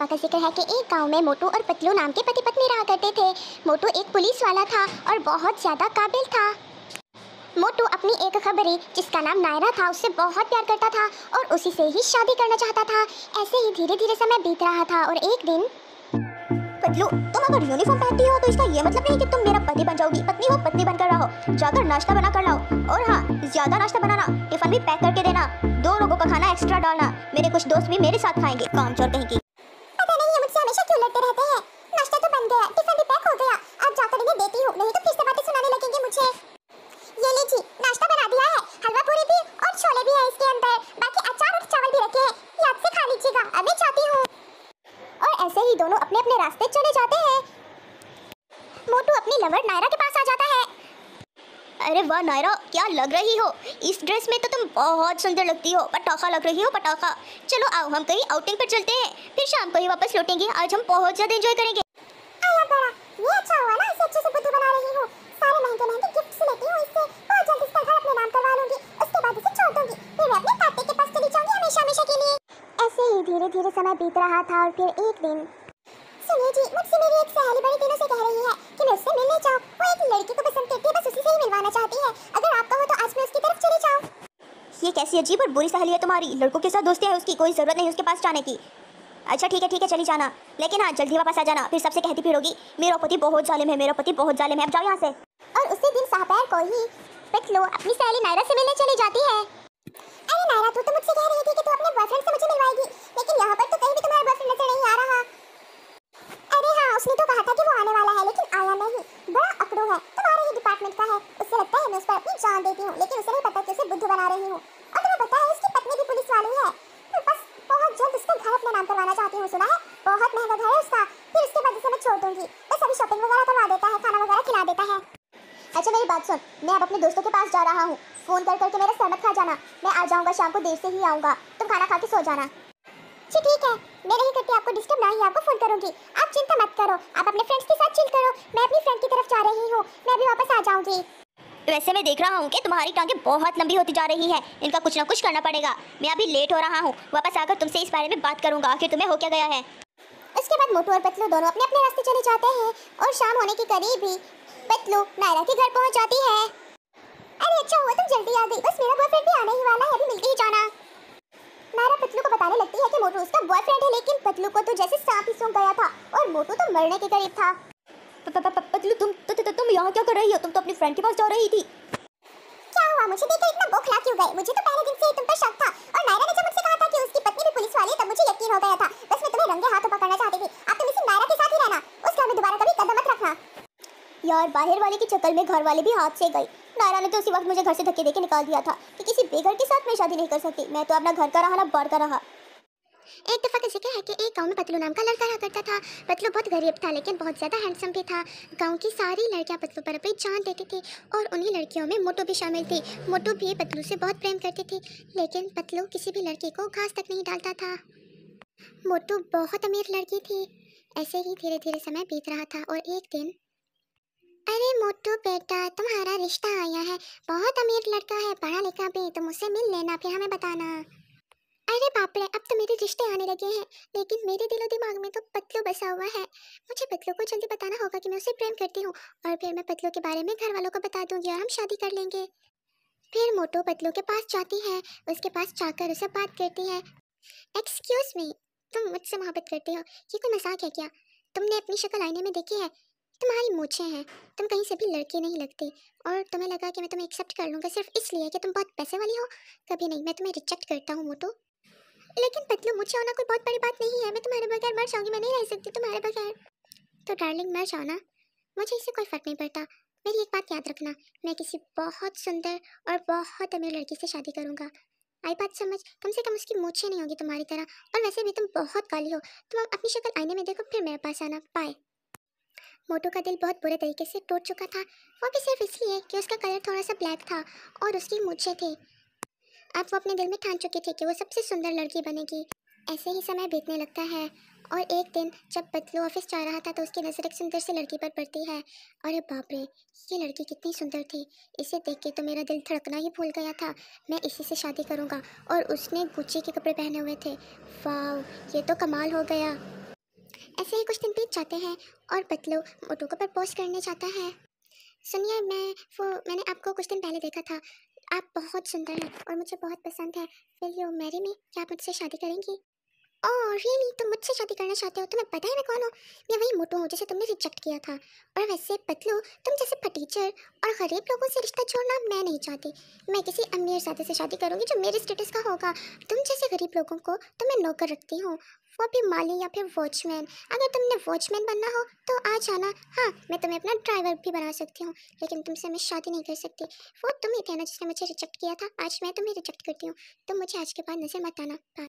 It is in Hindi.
पापा का जिक्र है कि एक गांव में मोटू और पतलू नाम के पति पत्नी रहा करते थे मोटू एक पुलिस वाला था और बहुत ज़्यादा काबिल था मोटू अपनी एक खबरी जिसका नाम नायरा था उससे बहुत प्यार करता था और उसी से ही शादी करना चाहता था ऐसे ही धीरे धीरे समय बीत रहा था और एक दिन पतलू तुम अगर यूनिफॉर्म पहनती हो तो इसका ये मतलब नहीं कि तुम मेरा पति बन जाओगी पत्नी हो पत्नी बनकर रहो जाकर नाश्ता बना कर लाओ और हाँ ज्यादा नाश्ता बनाना टिफन भी पैक करके देना दो लोगों का खाना एक्स्ट्रा डालना मेरे कुछ दोस्त भी मेरे साथ खाएंगे काम चोर कहेंगी अभी जाती हूँ और ऐसे ही दोनों अपने अपने रास्ते चले जाते हैं मोटू अपनी लवर नायरा के पास आ जाता है अरे वाह नायरा क्या लग रही हो इस ड्रेस में तो तुम बहुत सुंदर लगती हो पटाखा लग रही हो पटाखा चलो आओ हम कहीं आउटिंग पर चलते हैं फिर शाम को ही वापस लौटेंगे आज हम बहुत ज़्यादा एंजॉय करेंगे समय बीत रहा था और फिर एक दिन सुनिए जी मुझसे मेरी एक सहेली बड़े दिनों से कह रही है कि मैं उससे मिलने जाऊं वो एक लड़की को पसंद करती है बस उसी से ही मिलवाना चाहती है अगर आप कहो तो आज मैं उसकी तरफ चली जाऊं ये कैसी अजीब और बुरी सहेली है तुम्हारी लड़कों के साथ दोस्ती है उसकी कोई ज़रूरत नहीं उसके पास जाने की अच्छा ठीक है ठीक है चली जाना लेकिन हाँ जल्दी वापस आ जाना फिर सबसे कहती फिर होगी मेरा पति बहुत जालिम है मेरा पति बहुत जालिम है अब जाओ यहाँ से और उसी दिन सहपैर को ही लो अपनी सहेली नायरा से मिलने चली जाती है है नायरा तू तो मुझसे कह रही थी कि तू अपने बॉयफ्रेंड से मुझे मिलवाएगी लेकिन यहाँ पर तो कहीं भी तुम्हारा बॉयफ्रेंड नजर नहीं आ रहा अरे हाँ उसने तो कहा था कि वो आने वाला है लेकिन आया नहीं बड़ा अकड़ू है तुम्हारे ही डिपार्टमेंट का है उससे लगता है मैं उस पर अपनी जान देती हूँ लेकिन उसे नहीं पता कि उसे बुद्ध बना रही हूँ और तुम्हें पता है उसकी पत्नी भी पुलिस वाली है तो बस बहुत जल्द उसका घर अपने नाम करवाना चाहती हूँ सुना है बहुत महंगा घर है उसका फिर उसके बाद उसे मैं छोड़ दूंगी बस अभी शॉपिंग वगैरह करवा देता है खाना वगैरह खिला देता है अच्छा मेरी बात सुन मैं अब अपने दोस्तों के पास जा रहा हूँ फ़ोन कर करके मेरा सहमत खा जाना मैं आ जाऊंगा शाम को देर से ही आऊंगा तुम खाना खा के सो जाना जी ठीक है मैं नहीं करती आपको डिस्टर्ब ना ही आपको फ़ोन करूंगी आप चिंता मत करो आप अपने फ्रेंड्स के साथ चिल करो मैं अपनी फ्रेंड की तरफ जा रही हूँ मैं अभी वापस आ जाऊंगी वैसे मैं देख रहा हूँ कि तुम्हारी टांगें बहुत लंबी होती जा रही है इनका कुछ ना कुछ करना पड़ेगा मैं अभी लेट हो रहा हूँ वापस आकर तुमसे इस बारे में बात करूंगा आखिर तुम्हें हो क्या गया है उसके बाद मोटू और पतलू दोनों अपने अपने रास्ते चले जाते हैं और शाम होने के करीब ही पतलू नायरा के घर पहुँच जाती है अच्छा हुआ तुम जल्दी आ गई बस मेरा बॉयफ्रेंड भी आने ही वाला है अभी मिलते ही जाना नारा पतलू को बताने लगती है कि मोटू उसका बॉयफ्रेंड है लेकिन पतलू को तो जैसे सांप ही सूंघ गया था और मोटू तो मरने के करीब था पतलू तुम तो, तो, तो तुम यहां क्या कर रही हो तुम तो अपनी फ्रेंड के पास जा रही थी क्या हुआ मुझे देखकर इतना बौखला क्यों गए मुझे तो पहले दिन से ही तुम पर शक था और नायरा ने जब मुझसे कहा था कि उसकी पत्नी भी पुलिस वाली है तब मुझे यकीन हो गया था बस मैं तुम्हें रंगे हाथों पकड़ना चाहती थी अब तुम तो इसी नायरा के साथ ही रहना उस घर में दोबारा कभी कदम मत रखना यार बाहर वाले के चक्कर में घर वाले भी हाथ से गए नायरा ने तो उसी वक्त मुझे घर से धक्के देके निकाल दिया था कि किसी बेघर के साथ मैं शादी नहीं कर सकती मैं तो अपना घर का रहा ना बार का रहा एक दफ़ा किसी के है कि एक गांव में पतलू नाम का लड़का रहा करता था पतलू बहुत गरीब था लेकिन बहुत ज़्यादा हैंडसम भी था गांव की सारी लड़कियां पतलू पर अपनी जान देती थी और उन्हीं लड़कियों में मोटू भी शामिल थी मोटू भी पतलू से बहुत प्रेम करती थी लेकिन पतलू किसी भी लड़की को घास तक नहीं डालता था मोटू बहुत अमीर लड़की थी ऐसे ही धीरे धीरे समय बीत रहा था और एक दिन बेटा तुम्हारा रिश्ता आया है बहुत अमीर लड़का है पढ़ा लिखा भी तुम उसे मिल लेना फिर हमें बताना अरे बापरे अब तो मेरे रिश्ते आने लगे हैं लेकिन मेरे दिलो दिमाग में तो पतलू बसा हुआ है मुझे पतलू को जल्दी बताना होगा कि मैं उसे प्रेम करती हूँ और फिर मैं पतलू के बारे में घर वालों को बता दूंगी और हम शादी कर लेंगे फिर मोटो पतलू के पास जाती है उसके पास जाकर उसे बात करती है एक्सक्यूज मी तुम मुझसे मोहब्बत करती हो ये कोई मजाक है क्या तुमने अपनी शक्ल आईने में देखी है तुम्हारी मूछें हैं तुम कहीं से भी लड़के नहीं लगते और तुम्हें लगा कि मैं तुम्हें एक्सेप्ट कर लूँगा सिर्फ इसलिए कि तुम बहुत पैसे वाली हो कभी नहीं मैं तुम्हें रिजेक्ट करता हूँ मोटो लेकिन पतलू मुझे होना कोई बहुत बड़ी बात नहीं है मैं तुम्हारे बगैर मर जाऊँगी मैं नहीं रह सकती तुम्हारे बगैर तो डार्लिंग मर जाओ ना मुझे इससे कोई फ़र्क नहीं पड़ता मेरी एक बात याद रखना मैं किसी बहुत सुंदर और बहुत अमीर लड़की से शादी करूँगा आई बात समझ कम से कम उसकी मूछें नहीं होगी तुम्हारी तरह और वैसे भी तुम बहुत काली हो तुम अपनी शक्ल आईने में देखो फिर मेरे पास आना पाए मोटू का दिल बहुत बुरे तरीके से टूट चुका था वो भी सिर्फ इसलिए कि उसका कलर थोड़ा सा ब्लैक था और उसकी मूछे थे अब वो अपने दिल में ठान चुकी थी कि वो सबसे सुंदर लड़की बनेगी ऐसे ही समय बीतने लगता है और एक दिन जब बदलू ऑफिस जा रहा था तो उसकी नज़र एक सुंदर सी लड़की पर पड़ती है अरे बाप रे ये लड़की कितनी सुंदर थी इसे देख के तो मेरा दिल धड़कना ही भूल गया था मैं इसी से शादी करूँगा और उसने गुच्चे के कपड़े पहने हुए थे वाह ये तो कमाल हो गया ऐसे ही कुछ दिन बीत जाते हैं और पतलू मोटू को प्रपोज करने जाता है सुनिए मैं वो मैंने आपको कुछ दिन पहले देखा था आप बहुत सुंदर हैं और मुझे बहुत पसंद है फिर यू मैरी मी क्या आप मुझसे शादी करेंगी ओह रियली तुम मुझसे शादी करना चाहते हो तुम्हें तो पता है मैं कौन हूँ मैं वही मोटू हूँ जिसे तुमने रिजेक्ट किया था और वैसे पतलू तुम जैसे फटीचर और गरीब लोगों से रिश्ता छोड़ना मैं नहीं चाहती मैं किसी अमीर साथी से शादी करूँगी जो मेरे स्टेटस का होगा तुम जैसे गरीब लोगों को तो मैं नौकर रखती हूँ वो भी माली या फिर वॉचमैन अगर तुमने वॉचमैन बनना हो तो आ जाना हाँ मैं तुम्हें अपना ड्राइवर भी बना सकती हूँ लेकिन तुमसे मैं शादी नहीं कर सकती वो तुम ही थे ना जिसने मुझे रिजेक्ट किया था आज मैं तुम्हें रिजेक्ट करती हूँ तुम मुझे आज के बाद नजर मत आना